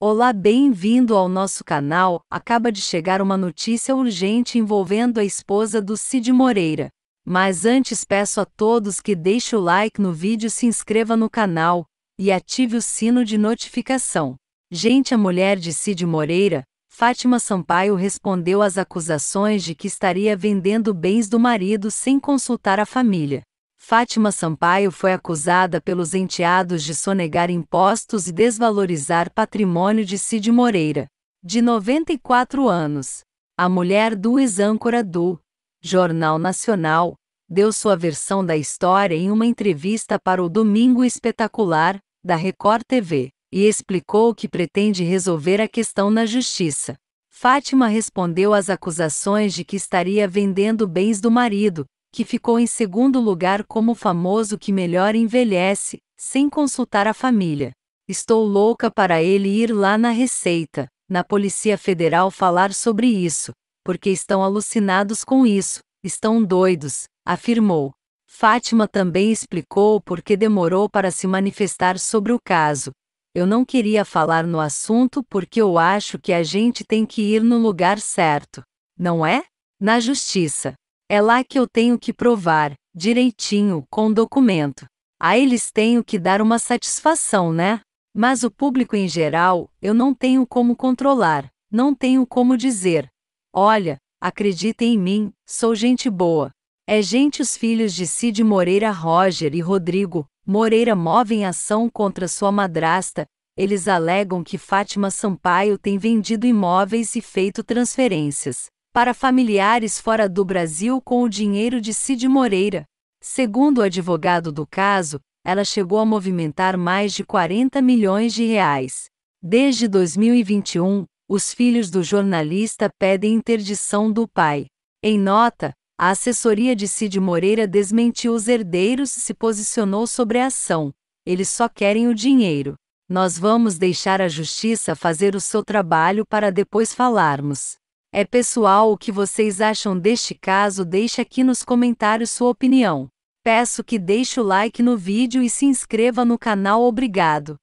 Olá, bem-vindo ao nosso canal. Acaba de chegar uma notícia urgente envolvendo a esposa do Cid Moreira. Mas antes peço a todos que deixe o like no vídeo, se inscreva no canal e ative o sino de notificação. Gente, a mulher de Cid Moreira, Fátima Sampaio respondeu às acusações de que estaria vendendo bens do marido sem consultar a família. Fátima Sampaio foi acusada pelos enteados de sonegar impostos e desvalorizar patrimônio de Cid Moreira, de 94 anos. A mulher do ex-âncora do Jornal Nacional deu sua versão da história em uma entrevista para o Domingo Espetacular, da Record TV, e explicou que pretende resolver a questão na justiça. Fátima respondeu às acusações de que estaria vendendo bens do marido, que ficou em segundo lugar como o famoso que melhor envelhece, sem consultar a família. Estou louca para ele ir lá na Receita, na Polícia Federal falar sobre isso, porque estão alucinados com isso, estão doidos, afirmou. Fátima também explicou por que demorou para se manifestar sobre o caso. Eu não queria falar no assunto porque eu acho que a gente tem que ir no lugar certo, não é? Na justiça. É lá que eu tenho que provar, direitinho, com documento. A ah, eles tenho que dar uma satisfação, né? Mas o público em geral, eu não tenho como controlar, não tenho como dizer. Olha, acreditem em mim, sou gente boa. É gente os filhos de Cid Moreira Roger e Rodrigo Moreira movem ação contra sua madrasta. Eles alegam que Fátima Sampaio tem vendido imóveis e feito transferências para familiares fora do Brasil com o dinheiro de Cid Moreira. Segundo o advogado do caso, ela chegou a movimentar mais de 40 milhões de reais. Desde 2021, os filhos do jornalista pedem interdição do pai. Em nota, a assessoria de Cid Moreira desmentiu os herdeiros e se posicionou sobre a ação. Eles só querem o dinheiro. Nós vamos deixar a justiça fazer o seu trabalho para depois falarmos. É pessoal o que vocês acham deste caso, deixe aqui nos comentários sua opinião. Peço que deixe o like no vídeo e se inscreva no canal, obrigado.